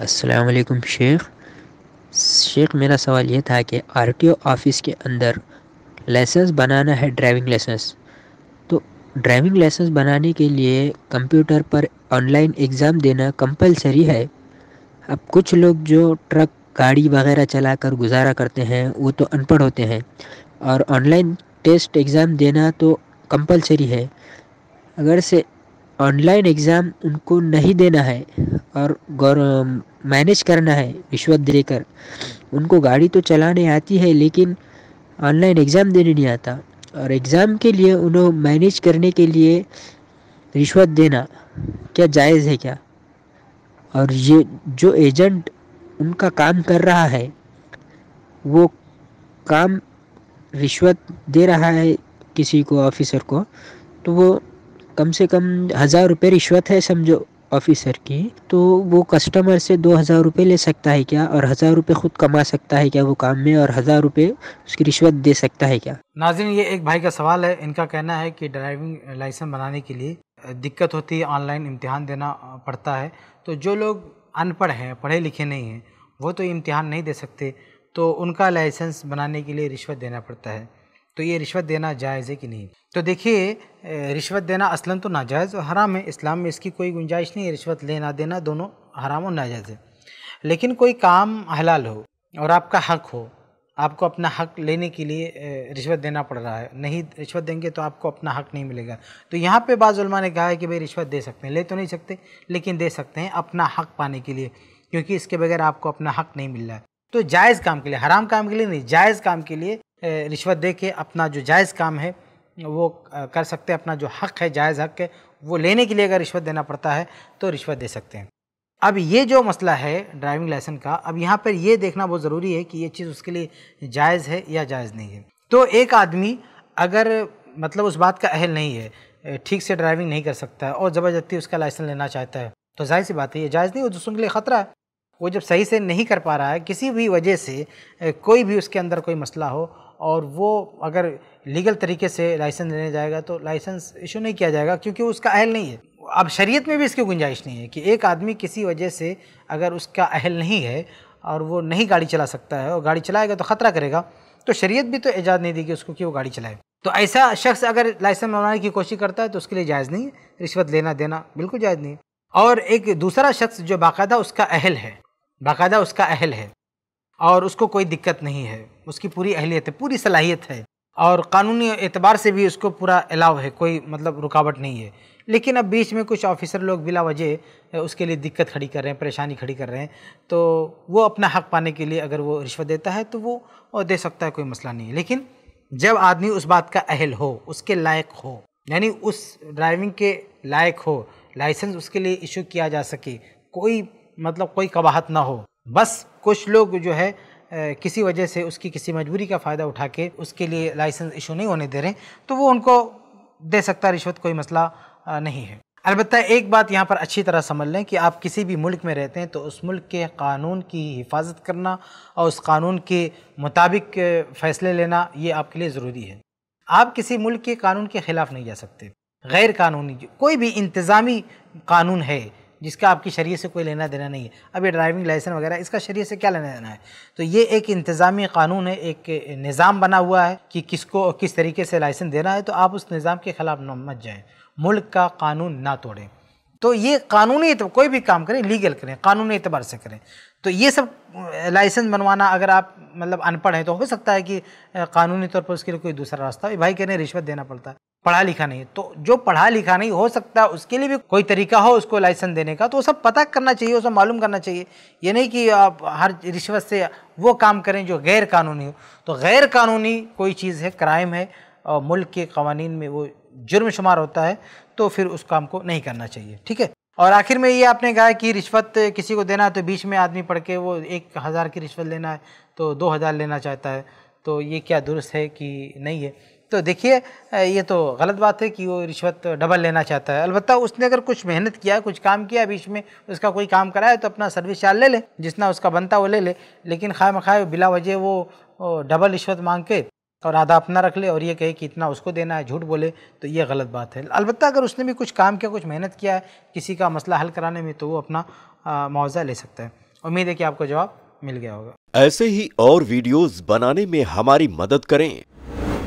अस्सलाम शेख शेख मेरा सवाल ये था कि आर टी ओ ऑफिस के अंदर लाइसेंस बनाना है ड्राइविंग लाइसेंस तो ड्राइविंग लाइसेंस बनाने के लिए कंप्यूटर पर ऑनलाइन एग्ज़ाम देना कंपलसरी है अब कुछ लोग जो ट्रक गाड़ी वगैरह चलाकर गुजारा करते हैं वो तो अनपढ़ होते हैं और ऑनलाइन टेस्ट एग्ज़ाम देना तो कंपलसरी है अगर से ऑनलाइन एग्ज़ाम उनको नहीं देना है और गौर मैनेज करना है रिश्वत देकर उनको गाड़ी तो चलाने आती है लेकिन ऑनलाइन एग्ज़ाम देने नहीं आता और एग्ज़ाम के लिए उन्हें मैनेज करने के लिए रिश्वत देना क्या जायज़ है क्या और ये जो एजेंट उनका काम कर रहा है वो काम रिश्वत दे रहा है किसी को ऑफिसर को तो वो कम से कम हज़ार रुपये रिश्वत है समझो ऑफिसर की तो वो कस्टमर से दो हज़ार रुपये ले सकता है क्या और हज़ार रुपये खुद कमा सकता है क्या वो काम में और हज़ार रुपये उसकी रिश्वत दे सकता है क्या नाजिन ये एक भाई का सवाल है इनका कहना है कि ड्राइविंग लाइसेंस बनाने के लिए दिक्कत होती है ऑनलाइन इम्तिहान देना पड़ता है तो जो लोग अनपढ़ हैं पढ़े लिखे नहीं हैं वो तो इम्तहान नहीं दे सकते तो उनका लाइसेंस बनाने के लिए रिश्वत देना पड़ता है तो ये रिश्वत देना जायज़ है कि नहीं तो देखिए रिश्वत देना असलन तो नाजायज़ और हराम है इस्लाम में इसकी कोई गुंजाइश नहीं है रिश्वत लेना देना दोनों हराम और नाजायज़ है लेकिन कोई काम हलाल हो और आपका हक हो आपको अपना हक लेने के लिए रिश्वत देना पड़ रहा है नहीं रिश्वत देंगे तो आपको अपना हक नहीं मिलेगा तो यहाँ पे बाज़ुलमा ने कहा है कि भाई रिश्वत दे सकते हैं ले तो नहीं सकते लेकिन दे सकते हैं अपना हक पाने के लिए क्योंकि इसके बगैर आपको अपना हक नहीं मिल रहा है तो जायज़ काम के लिए हराम काम के लिए नहीं जायज़ काम के लिए रिश्वत दे के अपना जो जायज़ काम है वो कर सकते हैं अपना जो हक़ है जायज़ हक़ है वो लेने के लिए अगर रिश्वत देना पड़ता है तो रिश्वत दे सकते हैं अब ये जो मसला है ड्राइविंग लाइसेंस का अब यहाँ पर ये देखना बहुत ज़रूरी है कि ये चीज़ उसके लिए जायज़ है या जायज़ नहीं है तो एक आदमी अगर मतलब उस बात का अहल नहीं है ठीक से ड्राइविंग नहीं कर सकता है और ज़बरदस्ती उसका लाइसेंस लेना चाहता है तो जाहिर सी बात है ये जायज़ नहीं वो दूसरों के लिए ख़तरा है वो जब सही से नहीं कर पा रहा है किसी भी वजह से कोई भी उसके अंदर कोई मसला हो और वो अगर लीगल तरीके से लाइसेंस लेने जाएगा तो लाइसेंस इशू नहीं किया जाएगा क्योंकि उसका अहल नहीं है अब शरीयत में भी इसकी गुंजाइश नहीं है कि एक आदमी किसी वजह से अगर उसका अहल नहीं है और वो नहीं गाड़ी चला सकता है और गाड़ी चलाएगा तो ख़तरा करेगा तो शरीयत भी तो इजाज़त नहीं देगी उसको कि वो गाड़ी चलाए तो ऐसा शख्स अगर लाइसेंस बनाने की कोशिश करता है तो उसके लिए जायज़ नहीं है रिश्वत लेना देना बिल्कुल जायज़ नहीं और एक दूसरा शख्स जो बाकायदा उसका अहल है बाकायदा उसका अहल है और उसको कोई दिक्कत नहीं है उसकी पूरी अहलियत है पूरी सलाहियत है और कानूनी एतबार से भी उसको पूरा अलाव है कोई मतलब रुकावट नहीं है लेकिन अब बीच में कुछ ऑफिसर लोग बिला वजह उसके लिए दिक्कत खड़ी कर रहे हैं परेशानी खड़ी कर रहे हैं तो वो अपना हक पाने के लिए अगर वो रिश्वत देता है तो वो दे सकता है कोई मसला नहीं है लेकिन जब आदमी उस बात का अहल हो उसके लायक हो यानी उस ड्राइविंग के लायक हो लाइसेंस उसके लिए इशू किया जा सके कोई मतलब कोई कबाहत ना हो बस कुछ लोग जो है किसी वजह से उसकी किसी मजबूरी का फ़ायदा उठा के उसके लिए लाइसेंस इशू नहीं होने दे रहे तो वो उनको दे सकता रिश्वत कोई मसला नहीं है अलबत्त एक बात यहाँ पर अच्छी तरह समझ लें कि आप किसी भी मुल्क में रहते हैं तो उस मुल्क के कानून की हिफाजत करना और उस कानून के मुताबिक फ़ैसले लेना ये आपके लिए ज़रूरी है आप किसी मुल्क के कानून के ख़िलाफ़ नहीं जा सकते गैर कानूनी कोई भी इंतज़ामी कानून है जिसका आपकी शरीय से कोई लेना देना नहीं है अब ये ड्राइविंग लाइसेंस वगैरह इसका शरीय से क्या लेना देना है तो ये एक इंतज़ामी कानून है एक निज़ाम बना हुआ है कि किसको किस तरीके से लाइसेंस देना है तो आप उस निज़ाम के ख़िलाफ़ मत जाएँ मुल्क का कानून ना तोड़ें तो ये कानूनी तो कोई भी काम करें लीगल करें कानूनी एतबार से करें तो ये सब लाइसेंस बनवाना अगर आप मतलब अनपढ़ हैं तो हो सकता है कि कानूनी तौर पर उसके लिए कोई दूसरा रास्ता हो भाई कहने रिश्वत देना पड़ता है पढ़ा लिखा नहीं तो जो पढ़ा लिखा नहीं हो सकता उसके लिए भी कोई तरीका हो उसको लाइसेंस देने का तो वो सब पता करना चाहिए वो सब मालूम करना चाहिए ये नहीं कि आप हर रिश्वत से वो काम करें जो गैर कानूनी हो तो गैर कानूनी कोई चीज़ है क्राइम है और मुल्क के कवानीन में वो जुर्म शुमार होता है तो फिर उस काम को नहीं करना चाहिए ठीक है और आखिर में ये आपने कहा कि रिश्वत किसी को देना है तो बीच में आदमी पढ़ के वो एक हज़ार की रिश्वत लेना है तो दो हज़ार लेना चाहता है तो ये क्या दुरुस्त है कि नहीं है तो देखिए ये तो गलत बात है कि वो रिश्वत डबल लेना चाहता है अलबत्त उसने अगर कुछ मेहनत किया कुछ काम किया बीच में उसका कोई काम कराया तो अपना सर्विस चार्ज ले ले जितना उसका बनता वो ले ले लेकिन खाए मखाए बिला वजह वो डबल रिश्वत मांग के और आधा अपना रख ले और ये कहे कि इतना उसको देना है झूठ बोले तो ये गलत बात है अलबत्त अगर उसने भी कुछ काम किया कुछ मेहनत किया है किसी का मसला हल कराने में तो वो अपना मुआवजा ले सकता है उम्मीद है कि आपको जवाब मिल गया होगा ऐसे ही और वीडियोस बनाने में हमारी मदद करें